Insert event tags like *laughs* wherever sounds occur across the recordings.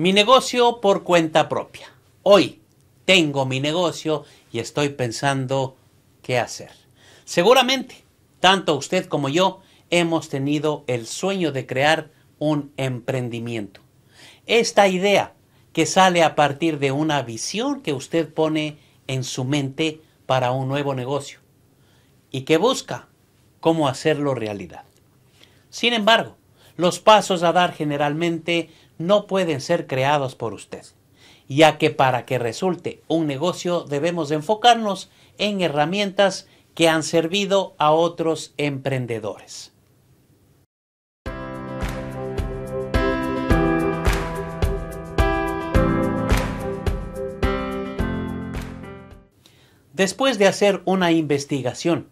Mi negocio por cuenta propia. Hoy tengo mi negocio y estoy pensando qué hacer. Seguramente, tanto usted como yo hemos tenido el sueño de crear un emprendimiento. Esta idea que sale a partir de una visión que usted pone en su mente para un nuevo negocio y que busca cómo hacerlo realidad. Sin embargo, los pasos a dar generalmente no pueden ser creados por usted, ya que para que resulte un negocio debemos enfocarnos en herramientas que han servido a otros emprendedores. Después de hacer una investigación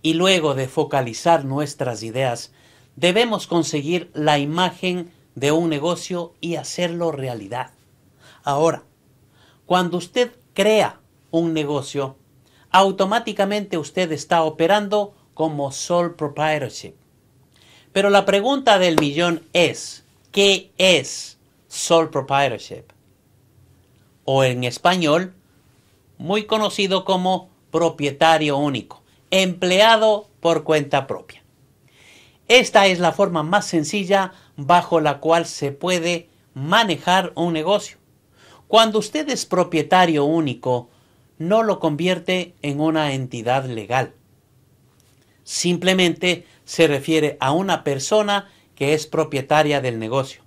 y luego de focalizar nuestras ideas, debemos conseguir la imagen de un negocio y hacerlo realidad. Ahora, cuando usted crea un negocio, automáticamente usted está operando como sole proprietorship. Pero la pregunta del millón es, ¿qué es sole proprietorship? O en español, muy conocido como propietario único, empleado por cuenta propia. Esta es la forma más sencilla bajo la cual se puede manejar un negocio. Cuando usted es propietario único, no lo convierte en una entidad legal. Simplemente se refiere a una persona que es propietaria del negocio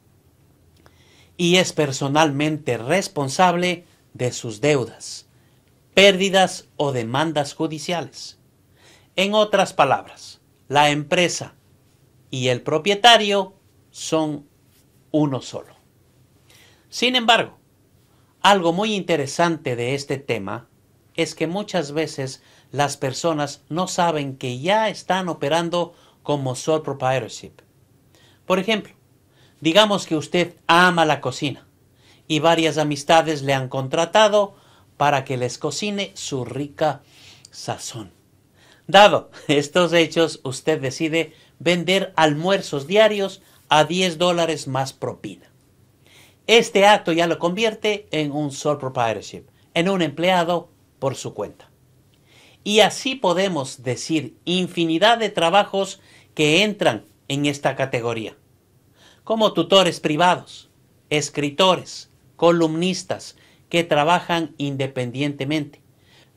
y es personalmente responsable de sus deudas, pérdidas o demandas judiciales. En otras palabras, la empresa y el propietario son uno solo. Sin embargo, algo muy interesante de este tema es que muchas veces las personas no saben que ya están operando como sole proprietorship. Por ejemplo, digamos que usted ama la cocina y varias amistades le han contratado para que les cocine su rica sazón. Dado *laughs* estos hechos, usted decide vender almuerzos diarios a 10 dólares más propina. Este acto ya lo convierte en un sole proprietorship, en un empleado por su cuenta. Y así podemos decir infinidad de trabajos que entran en esta categoría, como tutores privados, escritores, columnistas que trabajan independientemente,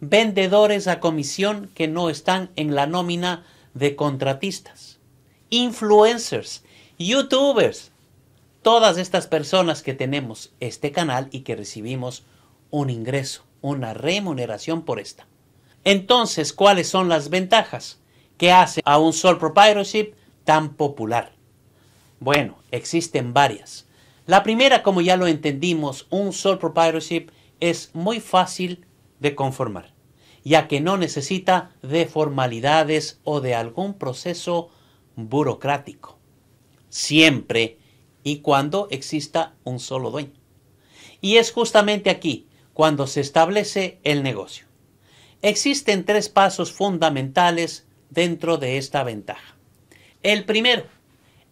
vendedores a comisión que no están en la nómina de contratistas, influencers, youtubers, todas estas personas que tenemos este canal y que recibimos un ingreso, una remuneración por esta. Entonces, ¿cuáles son las ventajas que hace a un Sol Proprietorship tan popular? Bueno, existen varias. La primera, como ya lo entendimos, un Sol Proprietorship es muy fácil de conformar, ya que no necesita de formalidades o de algún proceso burocrático, siempre y cuando exista un solo dueño. Y es justamente aquí cuando se establece el negocio. Existen tres pasos fundamentales dentro de esta ventaja. El primero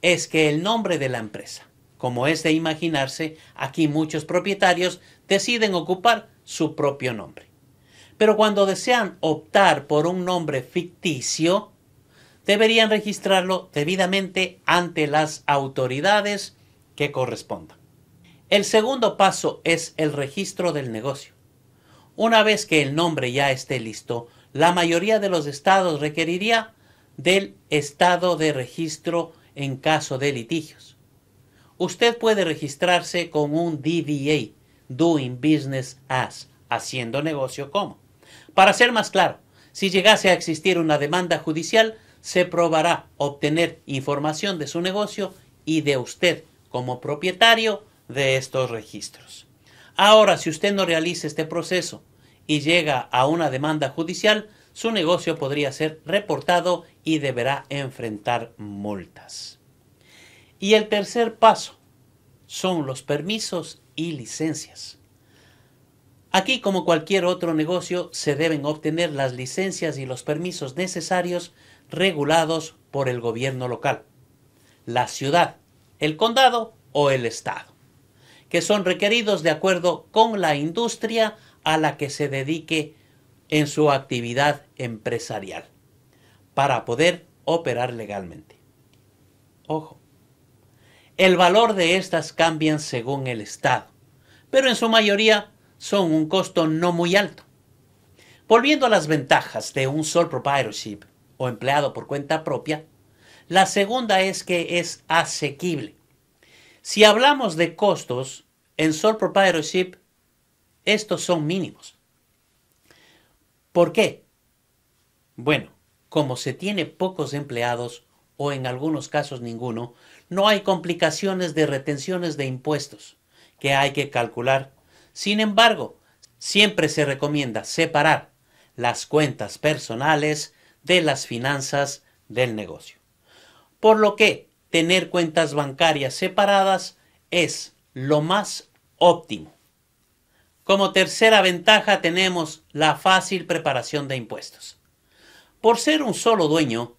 es que el nombre de la empresa, como es de imaginarse, aquí muchos propietarios deciden ocupar su propio nombre. Pero cuando desean optar por un nombre ficticio, deberían registrarlo debidamente ante las autoridades que correspondan. El segundo paso es el registro del negocio. Una vez que el nombre ya esté listo, la mayoría de los estados requeriría del estado de registro en caso de litigios. Usted puede registrarse con un DBA, Doing Business As, haciendo negocio como. Para ser más claro, si llegase a existir una demanda judicial, se probará obtener información de su negocio y de usted como propietario de estos registros. Ahora, si usted no realiza este proceso y llega a una demanda judicial, su negocio podría ser reportado y deberá enfrentar multas. Y el tercer paso son los permisos y licencias. Aquí, como cualquier otro negocio, se deben obtener las licencias y los permisos necesarios regulados por el gobierno local, la ciudad, el condado o el estado, que son requeridos de acuerdo con la industria a la que se dedique en su actividad empresarial para poder operar legalmente. Ojo, el valor de estas cambian según el estado, pero en su mayoría son un costo no muy alto. Volviendo a las ventajas de un sole proprietorship, o empleado por cuenta propia. La segunda es que es asequible. Si hablamos de costos, en sole proprietorship, estos son mínimos. ¿Por qué? Bueno, como se tiene pocos empleados o en algunos casos ninguno, no hay complicaciones de retenciones de impuestos que hay que calcular. Sin embargo, siempre se recomienda separar las cuentas personales de las finanzas del negocio. Por lo que tener cuentas bancarias separadas es lo más óptimo. Como tercera ventaja tenemos la fácil preparación de impuestos. Por ser un solo dueño,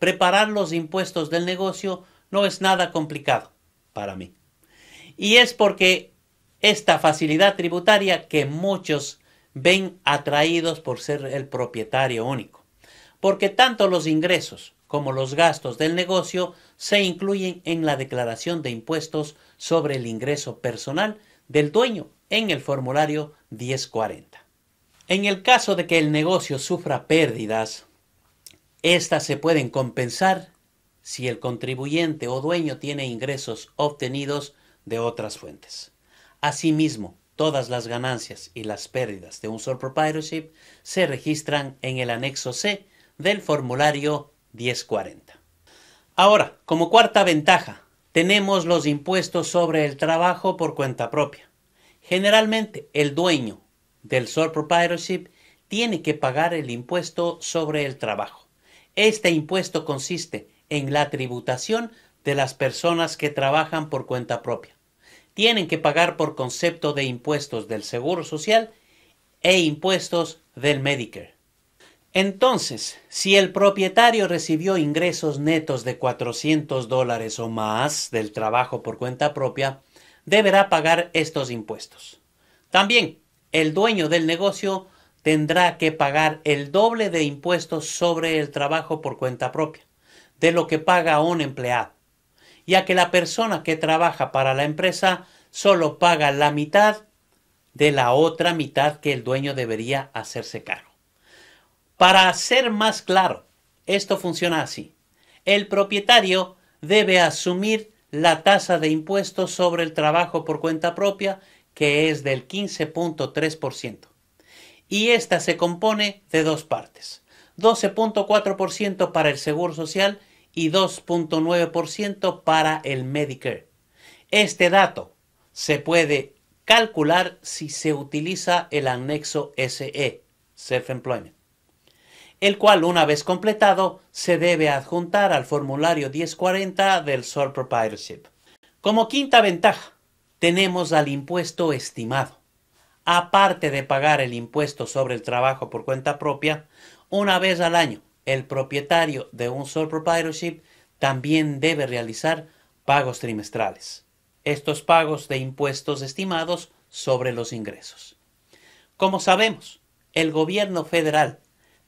preparar los impuestos del negocio no es nada complicado para mí. Y es porque esta facilidad tributaria que muchos ven atraídos por ser el propietario único porque tanto los ingresos como los gastos del negocio se incluyen en la declaración de impuestos sobre el ingreso personal del dueño en el formulario 1040. En el caso de que el negocio sufra pérdidas, éstas se pueden compensar si el contribuyente o dueño tiene ingresos obtenidos de otras fuentes. Asimismo, todas las ganancias y las pérdidas de un sole proprietorship se registran en el anexo C del formulario 1040. Ahora, como cuarta ventaja, tenemos los impuestos sobre el trabajo por cuenta propia. Generalmente, el dueño del sole proprietorship tiene que pagar el impuesto sobre el trabajo. Este impuesto consiste en la tributación de las personas que trabajan por cuenta propia. Tienen que pagar por concepto de impuestos del Seguro Social e impuestos del Medicare. Entonces, si el propietario recibió ingresos netos de 400 dólares o más del trabajo por cuenta propia, deberá pagar estos impuestos. También, el dueño del negocio tendrá que pagar el doble de impuestos sobre el trabajo por cuenta propia, de lo que paga un empleado, ya que la persona que trabaja para la empresa solo paga la mitad de la otra mitad que el dueño debería hacerse cargo. Para ser más claro, esto funciona así. El propietario debe asumir la tasa de impuestos sobre el trabajo por cuenta propia, que es del 15.3%. Y esta se compone de dos partes. 12.4% para el Seguro Social y 2.9% para el Medicare. Este dato se puede calcular si se utiliza el anexo SE, Self-Employment el cual una vez completado se debe adjuntar al formulario 1040 del Sole Proprietorship. Como quinta ventaja, tenemos al impuesto estimado. Aparte de pagar el impuesto sobre el trabajo por cuenta propia, una vez al año el propietario de un Sole Proprietorship también debe realizar pagos trimestrales. Estos pagos de impuestos estimados sobre los ingresos. Como sabemos, el gobierno federal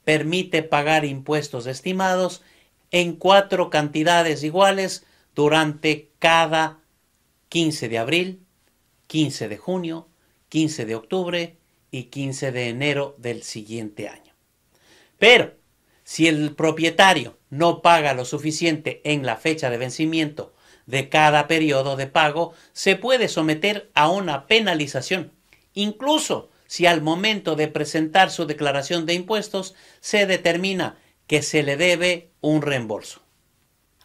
permite pagar impuestos estimados en cuatro cantidades iguales durante cada 15 de abril, 15 de junio, 15 de octubre y 15 de enero del siguiente año. Pero, si el propietario no paga lo suficiente en la fecha de vencimiento de cada periodo de pago, se puede someter a una penalización, incluso si al momento de presentar su declaración de impuestos se determina que se le debe un reembolso.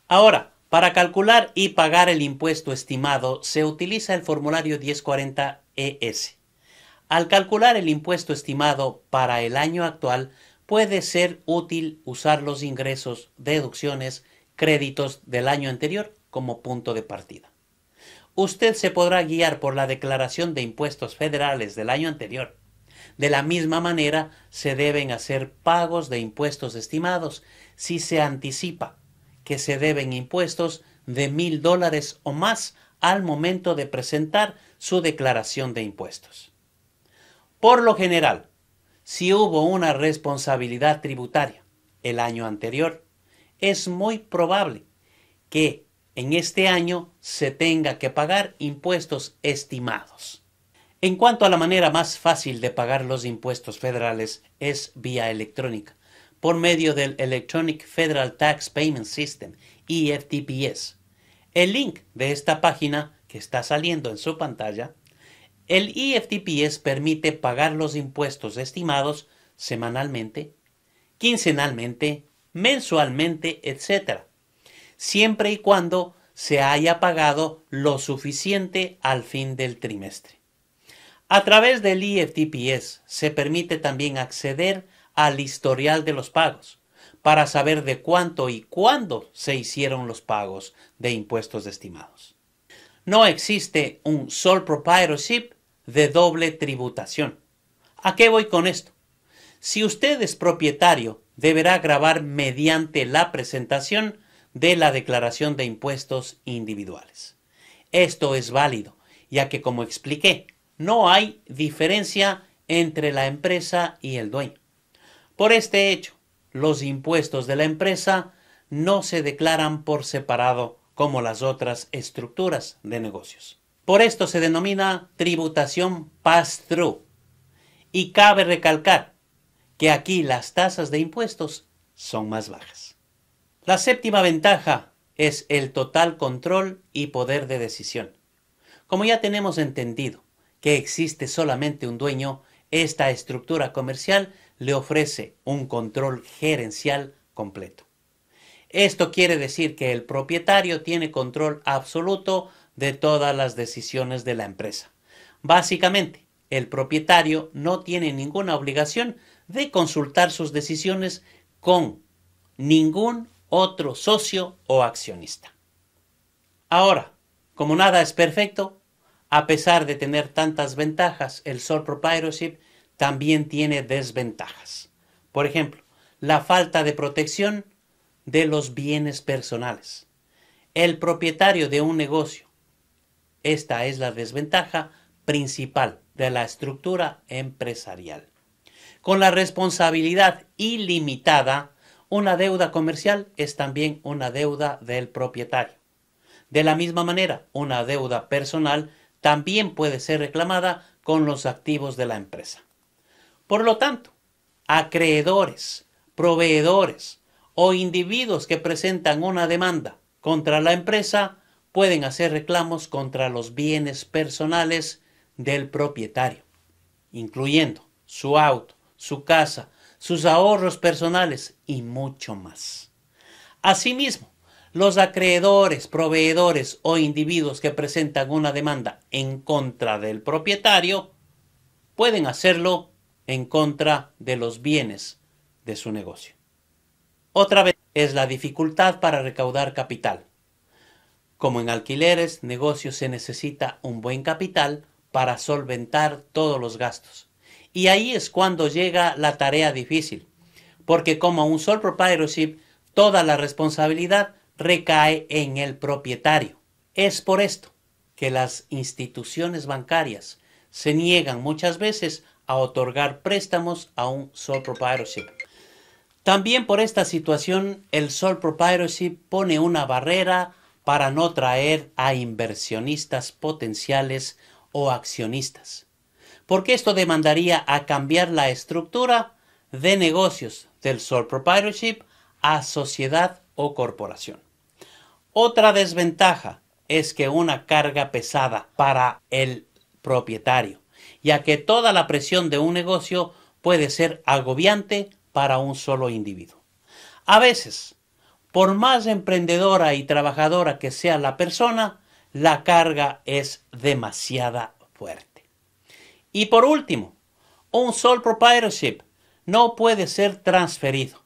Ahora, para calcular y pagar el impuesto estimado se utiliza el formulario 1040 ES. Al calcular el impuesto estimado para el año actual, puede ser útil usar los ingresos, deducciones, créditos del año anterior como punto de partida usted se podrá guiar por la declaración de impuestos federales del año anterior. De la misma manera, se deben hacer pagos de impuestos estimados si se anticipa que se deben impuestos de mil dólares o más al momento de presentar su declaración de impuestos. Por lo general, si hubo una responsabilidad tributaria el año anterior, es muy probable que en este año se tenga que pagar impuestos estimados. En cuanto a la manera más fácil de pagar los impuestos federales es vía electrónica, por medio del Electronic Federal Tax Payment System, EFTPS. El link de esta página que está saliendo en su pantalla, el EFTPS permite pagar los impuestos estimados semanalmente, quincenalmente, mensualmente, etc siempre y cuando se haya pagado lo suficiente al fin del trimestre. A través del IFTPS se permite también acceder al historial de los pagos para saber de cuánto y cuándo se hicieron los pagos de impuestos estimados. No existe un sole proprietorship de doble tributación. ¿A qué voy con esto? Si usted es propietario, deberá grabar mediante la presentación de la declaración de impuestos individuales. Esto es válido, ya que como expliqué, no hay diferencia entre la empresa y el dueño. Por este hecho, los impuestos de la empresa no se declaran por separado como las otras estructuras de negocios. Por esto se denomina tributación pass-through. Y cabe recalcar que aquí las tasas de impuestos son más bajas. La séptima ventaja es el total control y poder de decisión. Como ya tenemos entendido que existe solamente un dueño, esta estructura comercial le ofrece un control gerencial completo. Esto quiere decir que el propietario tiene control absoluto de todas las decisiones de la empresa. Básicamente, el propietario no tiene ninguna obligación de consultar sus decisiones con ningún otro socio o accionista. Ahora, como nada es perfecto, a pesar de tener tantas ventajas, el sole proprietorship también tiene desventajas. Por ejemplo, la falta de protección de los bienes personales. El propietario de un negocio. Esta es la desventaja principal de la estructura empresarial. Con la responsabilidad ilimitada una deuda comercial es también una deuda del propietario. De la misma manera, una deuda personal también puede ser reclamada con los activos de la empresa. Por lo tanto, acreedores, proveedores o individuos que presentan una demanda contra la empresa pueden hacer reclamos contra los bienes personales del propietario, incluyendo su auto, su casa, sus ahorros personales y mucho más. Asimismo, los acreedores, proveedores o individuos que presentan una demanda en contra del propietario pueden hacerlo en contra de los bienes de su negocio. Otra vez es la dificultad para recaudar capital. Como en alquileres, negocios se necesita un buen capital para solventar todos los gastos y ahí es cuando llega la tarea difícil, porque como un sole proprietorship, toda la responsabilidad recae en el propietario. Es por esto que las instituciones bancarias se niegan muchas veces a otorgar préstamos a un sole proprietorship. También por esta situación, el sole proprietorship pone una barrera para no traer a inversionistas potenciales o accionistas porque esto demandaría a cambiar la estructura de negocios del sole proprietorship a sociedad o corporación. Otra desventaja es que una carga pesada para el propietario, ya que toda la presión de un negocio puede ser agobiante para un solo individuo. A veces, por más emprendedora y trabajadora que sea la persona, la carga es demasiada fuerte. Y por último, un sole proprietorship no puede ser transferido.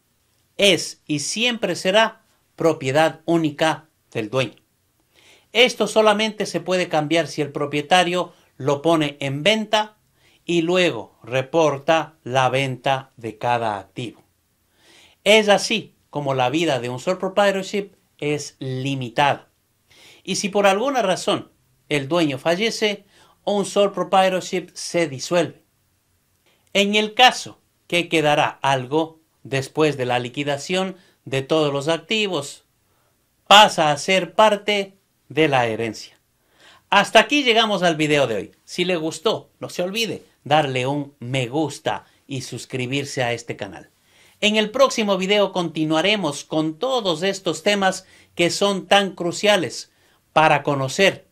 Es y siempre será propiedad única del dueño. Esto solamente se puede cambiar si el propietario lo pone en venta y luego reporta la venta de cada activo. Es así como la vida de un sole proprietorship es limitada. Y si por alguna razón el dueño fallece, un sole proprietorship se disuelve. En el caso que quedará algo después de la liquidación de todos los activos, pasa a ser parte de la herencia. Hasta aquí llegamos al video de hoy. Si le gustó, no se olvide darle un me gusta y suscribirse a este canal. En el próximo video continuaremos con todos estos temas que son tan cruciales para conocer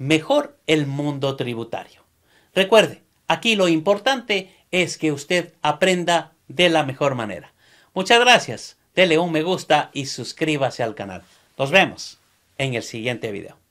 mejor el mundo tributario. Recuerde, aquí lo importante es que usted aprenda de la mejor manera. Muchas gracias, dele un me gusta y suscríbase al canal. Nos vemos en el siguiente video.